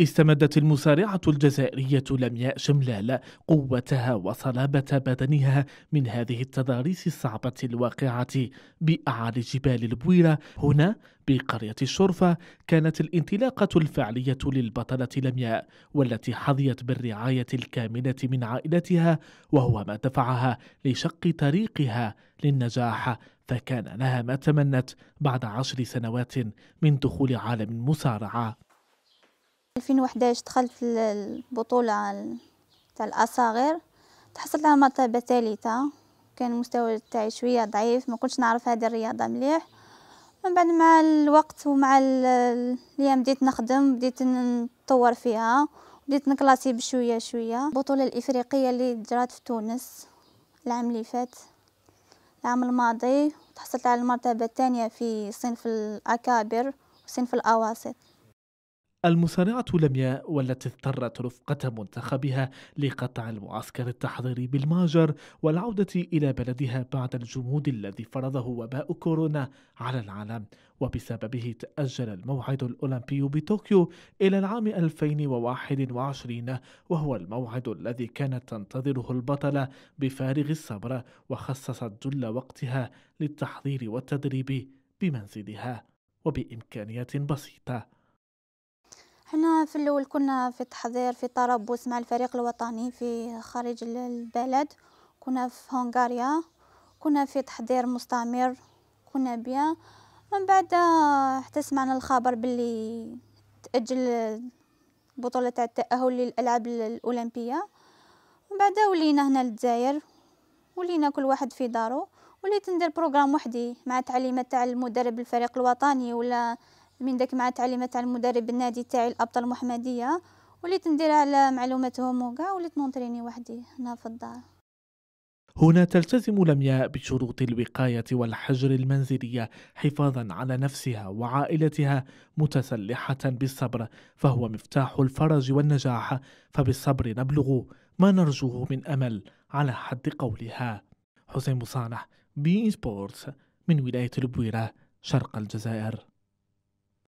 استمدت المصارعة الجزائرية لمياء شملال قوتها وصلابة بدنها من هذه التضاريس الصعبة الواقعة بأعالي جبال البويرة هنا بقرية الشرفة كانت الانطلاقة الفعلية للبطلة لمياء والتي حظيت بالرعاية الكاملة من عائلتها وهو ما دفعها لشق طريقها للنجاح فكان لها ما تمنت بعد عشر سنوات من دخول عالم المصارعة 2011 دخلت البطولة تاع الأصاغر تحصلت على مرتبة ثالثة كان المستوى تاعي شوية ضعيف ما كنتش نعرف هذه الرياضة مليح من بعد مع الوقت ومع الايام بديت نخدم بديت نطور فيها بديت نكلاسي بشويه شويه البطوله الافريقيه اللي جرات في تونس العام اللي فات العام الماضي تحصلت على المرتبه الثانيه في صنف الاكابر وصنف الاواسط المصارعة لمياء والتي اضطرت رفقة منتخبها لقطع المعسكر التحضيري بالماجر والعودة إلى بلدها بعد الجمود الذي فرضه وباء كورونا على العالم وبسببه تأجل الموعد الأولمبي بطوكيو إلى العام 2021 وهو الموعد الذي كانت تنتظره البطلة بفارغ الصبر وخصصت جل وقتها للتحضير والتدريب بمنزلها وبإمكانيات بسيطة حنا في الاول كنا في تحضير في طرابلس مع الفريق الوطني في خارج البلد كنا في هنغاريا كنا في تحضير مستمر كنا بيا من بعد حتى سمعنا الخبر باللي تاجل بطوله تاع التاهل للالعاب الاولمبيه من بعد ولينا هنا للجزائر ولينا كل واحد في دارو وليت ندير بروغرام وحدي مع تعليمات تاع المدرب الفريق الوطني ولا من داك مع تعليمات على المدرب النادي تاعي الابطال المحمديه وليت نديرها على معلوماتهم وكاع وليت نونتريني وحدي هنا في الدار هنا تلتزم لمياء بشروط الوقاية والحجر المنزلية حفاظا على نفسها وعائلتها متسلحة بالصبر فهو مفتاح الفرج والنجاح فبالصبر نبلغ ما نرجوه من أمل على حد قولها حسين مصانح بي سبورتس من ولاية البويرة شرق الجزائر